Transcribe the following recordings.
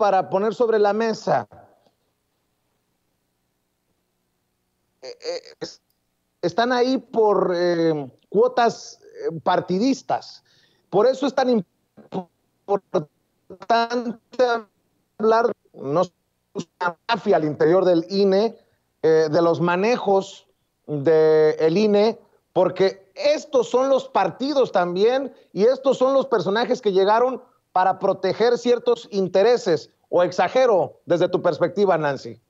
para poner sobre la mesa. Eh, eh, están ahí por eh, cuotas partidistas. Por eso es tan importante hablar, no la mafia al interior del INE, de los manejos del INE, porque estos son los partidos también y estos son los personajes que llegaron para proteger ciertos intereses? ¿O exagero desde tu perspectiva, Nancy?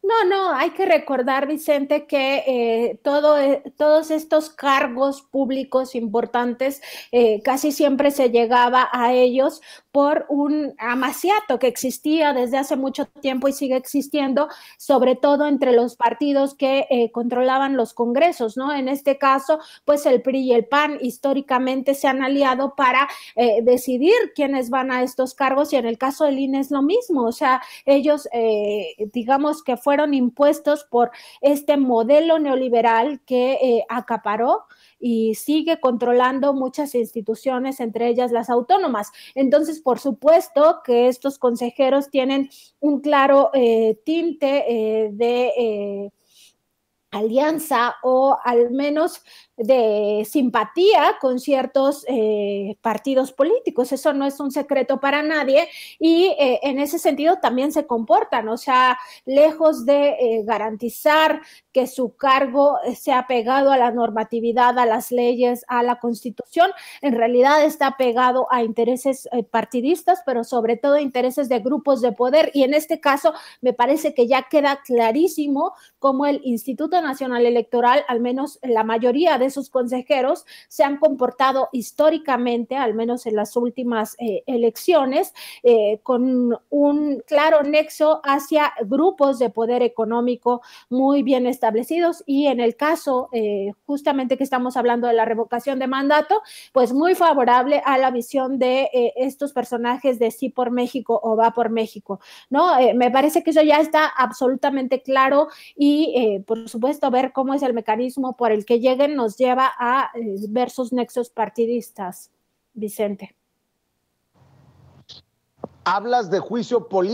No, no, hay que recordar, Vicente, que eh, eh, todos estos cargos públicos importantes eh, casi siempre se llegaba a ellos por un amaciato que existía desde hace mucho tiempo y sigue existiendo, sobre todo entre los partidos que eh, controlaban los congresos, ¿no? En este caso, pues el PRI y el PAN históricamente se han aliado para eh, decidir quiénes van a estos cargos y en el caso del INE es lo mismo, o sea, ellos eh, digamos que fueron impuestos por este modelo neoliberal que acaparó y sigue controlando muchas instituciones, entre ellas las autónomas. Entonces, por supuesto que estos consejeros tienen un claro eh, tinte eh, de eh, alianza o al menos de simpatía con ciertos eh, partidos políticos. Eso no es un secreto para nadie y eh, en ese sentido también se comportan, o sea, lejos de eh, garantizar que su cargo sea pegado a la normatividad, a las leyes, a la constitución, en realidad está pegado a intereses partidistas, pero sobre todo intereses de grupos de poder y en este caso me parece que ya queda clarísimo cómo el Instituto Nacional Electoral, al menos la mayoría de sus consejeros, se han comportado históricamente, al menos en las últimas eh, elecciones, eh, con un claro nexo hacia grupos de poder económico muy bien establecidos y en el caso eh, justamente que estamos hablando de la revocación de mandato, pues muy favorable a la visión de estos personajes de sí por México o va por México, ¿no? me parece que eso ya está absolutamente claro y por supuesto ver cómo es el mecanismo por el que lleguen, nos lleva a eh, ver sus nexos partidistas, Vicente. Hablas de juicio político.